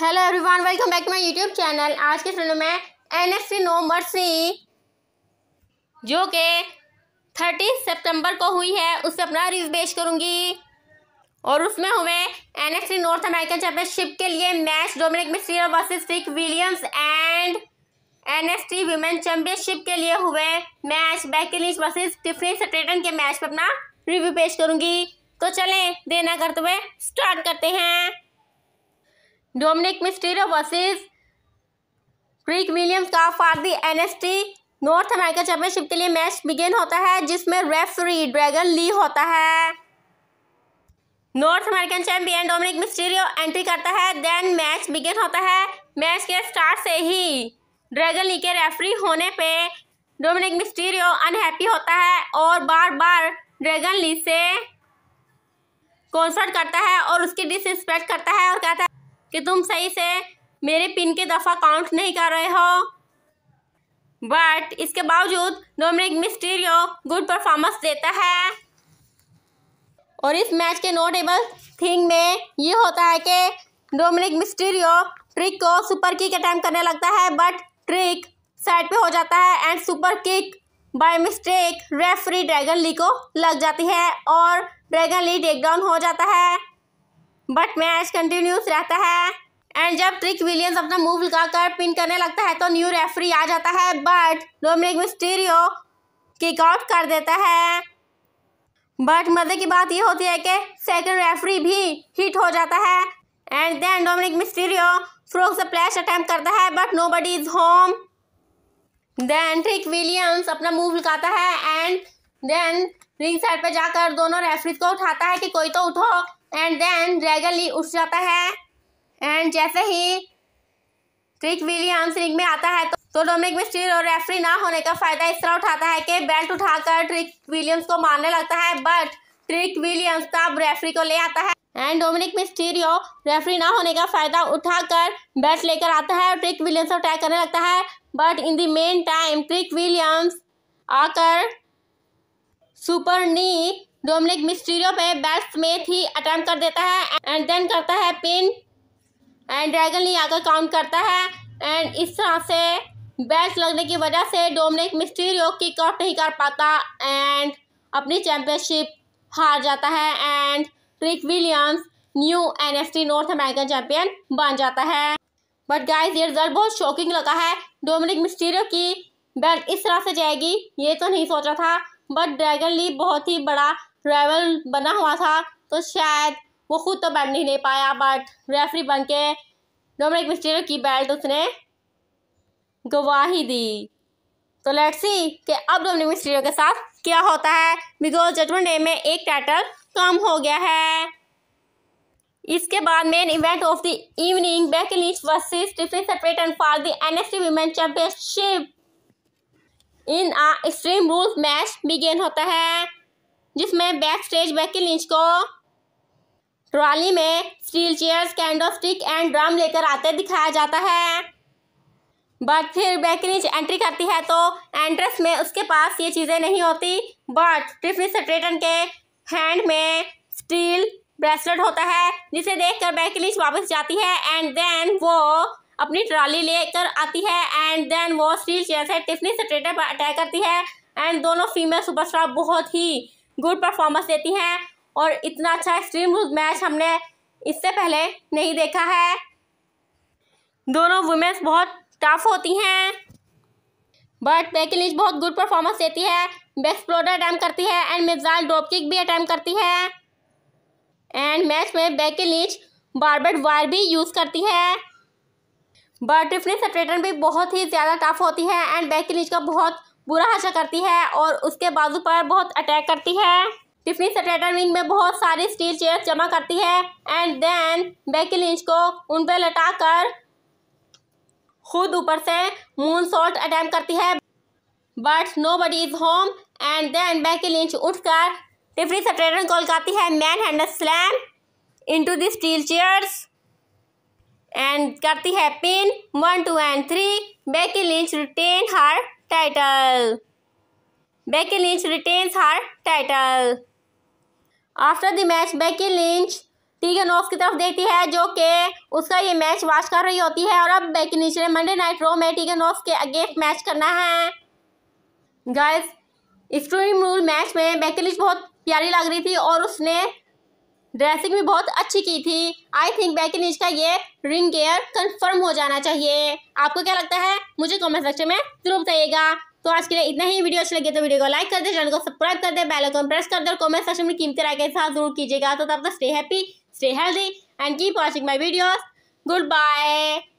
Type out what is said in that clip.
Hello everyone welcome back my YouTube channel आज के film में N S C no mercy जो कि थर्टी सितंबर को हुई है उस पर अपना रिव्यू पेश करूंगी और उसमें हुए N S C North American championship के लिए match Dominik Mysterio versus Rick Williams and N S C women championship के लिए हुए मैच बैकलिश वर्सेस टिफिन सेटेटन के मैच पर अपना रिव्यू पेश करूँगी तो चलें देना करते हुए स्टार्ट करते हैं Dominik Mysterio versus Trick Williams का फॉर फारदी एनएसटी नॉर्थ अमेरिका चैंपियनशिप के लिए मैच बिगेन होता है जिसमें रेफरी ड्रैगन ली होता है North American champion Dominik Mysterio entry करता है देन मैच बिगेन होता है मैच के स्टार्ट से ही ड्रैगन ली के रेफरी होने पे डोमिनिक मिस्टीरियो अनहैप्पी होता है और बार बार ड्रैगन ली से कॉन्सर्ट करता है और उसकी डिसरिस्पेक्ट करता है और कहता है कि तुम सही से मेरे पिन के दफ़ा काउंट नहीं कर रहे हो बट इसके बावजूद डोमिनिक मिस्टीरियो गुड परफॉर्मेंस देता है और इस मैच के नोटेबल थिंग में ये होता है कि डोमिनिक मिस्टीरियो ट्रिक को सुपर किक अटैम्प करने लगता है बट ट्रिक साइड पे हो जाता है and super kick by mistake referee dragon Lee को लग जाती है और ड्रैगन ली डाउन हो जाता है बट मैच कंटिन्यूस रहता है एंड जब ट्रिक विलियम्स अपना मूव लगाकर पिन करने लगता है तो न्यू रेफरी आ जाता है but Dominik Mysterio kick out कर देता है बट मजे की बात ये होती है कि सेकंड रेफरी भी हिट हो जाता है and then Dominik Mysterio frog से प्लैश अटैम्प्ट करता है but nobody is home then Trick Williams अपना मूव लगाता है एंड देन रिंग साइड पर जाकर दोनों रेफरीज को उठाता है कि कोई तो उठो एंड देन ड्रैगन ली उठ जाता है एंड जैसे ही क्रिक विलियम्स रिंग में आता है तो तो डोमिनिक मिस्टीर और रेफरी ना होने का फायदा इस तरह उठाता है कि बेल्ट उठाकर ट्रिक विलियम्स को मारने लगता है बट ट्रिक विलियम्स तब रेफरी को ले आता है एंड डोमिनिक मिस्टीरियो रेफरी ना होने का फायदा उठाकर बैट लेकर आता है और ट्रिक विलियम्स को अटैक करने लगता है but in the meantime Trick Williams आकर सुपर नी डोमिनिक मिस्टीरियो पे बैट्स में थी अटैम्प्ट कर देता है एंड देन करता है पिन एंड ड्रैगन ली आकर काउंट करता है एंड इस तरह से बैट्स लगने की वजह से डोमिनिक मिस्टीरियो किक ऑफ नहीं कर पाता एंड अपनी चैंपियनशिप हार जाता है and Trick Williams new NXT North American champion बन जाता है बट गाइज ये रिजल्ट बहुत शॉकिंग लगा है डोमिनिक मिस्टीरियो की बेल्ट इस तरह से जाएगी ये तो नहीं सोचा था बट ड्रैगन ली बहुत ही बड़ा ड्राइवर बना हुआ था तो शायद वो खुद तो बैट नहीं ले पाया बट रेफरी बन के डोमिनिक मिस्टर की बेल्ट उसने गवाही दी तो लेट्स सी कि अब डोमिनिक मिस्टीरियो के साथ क्या होता है बिकॉज जजमेंट डे में एक टाइटल कम हो गया है इसके बाद main event of the evening Becky versus स्टिफली सेपरेट and for the NXT women championship in a extreme rules match begin होता है जिसमें बैक स्टेज बेकी लिंच को ट्रॉली में steel chairs kendo stick and drum लेकर आते दिखाया जाता है बट फिर बैक लिंच एंट्री करती है तो एंट्रेस में उसके पास ये चीज़ें नहीं होती बट टिफनी सेट्रेटन के हैंड में स्टील ब्रेसलेट होता है जिसे देखकर बेकी लिंच वापस जाती है एंड देन वो अपनी ट्रॉली लेकर आती है एंड देन वो स्टील चेयर से टिफनी सेक्रेटर पर अटैक करती है एंड दोनों फीमेल सुपरस्टार बहुत ही गुड परफॉर्मेंस देती हैं और इतना अच्छा एक्सट्रीम रूल मैच हमने इससे पहले नहीं देखा है दोनों वुमेंस बहुत टफ होती हैं बट बेकी बहुत गुड परफॉर्मेंस देती है प्लोडर अटैम्प करती है एंड मिजाइल डोप किक भी अटैम्प करती है एंड मैच में बेकी लीच बारबेड वायर भी यूज़ करती है बट टिफनी सेपरेटर भी बहुत ही ज़्यादा टफ होती है एंड बेकी लीच का बहुत बुरा हाशा करती है और उसके बाजू पर बहुत अटैक करती है टिफनी सटेटर विंग में बहुत सारी स्टील चेयर जमा करती है एंड देन बेकी लिंच को उन पर लटा कर खुद ऊपर से मून सॉल्ट अटैम्प करती है but nobody is home and then Becky Lynch उठकर टिफनी सटेटर कॉल करती है manhandle slam into the steel chairs and करती है pin one two and three Becky Lynch retain her title. Becky Lynch retains her title. After the match Becky Lynch टीगनोफ की तरफ देखती है जो कि उसका ये मैच वॉच कर रही होती है और अब बेकी लिंच ने मंडे नाइट रो में टीगनोफ के अगेंस्ट मैच करना है गाइस एक्सट्रीम रूल मैच में बेकी लिंच बहुत प्यारी लग रही थी और उसने ड्रेसिंग भी बहुत अच्छी की थी आई थिंक बैक इन का ये रिंग गेयर कंफर्म हो जाना चाहिए आपको क्या लगता है मुझे कमेंट सेक्शन में जरूर बताइएगा तो आज के लिए इतना ही वीडियो अच्छी लगे तो वीडियो को लाइक कर दे चैनल को सब्सक्राइब कर दे बेल आइकन प्रेस कर दे और कमेंट सेक्शन में कीमती राय के साथ जरूर कीजिएगा तो तब तक stay happy stay healthy and keep watching my videos good bye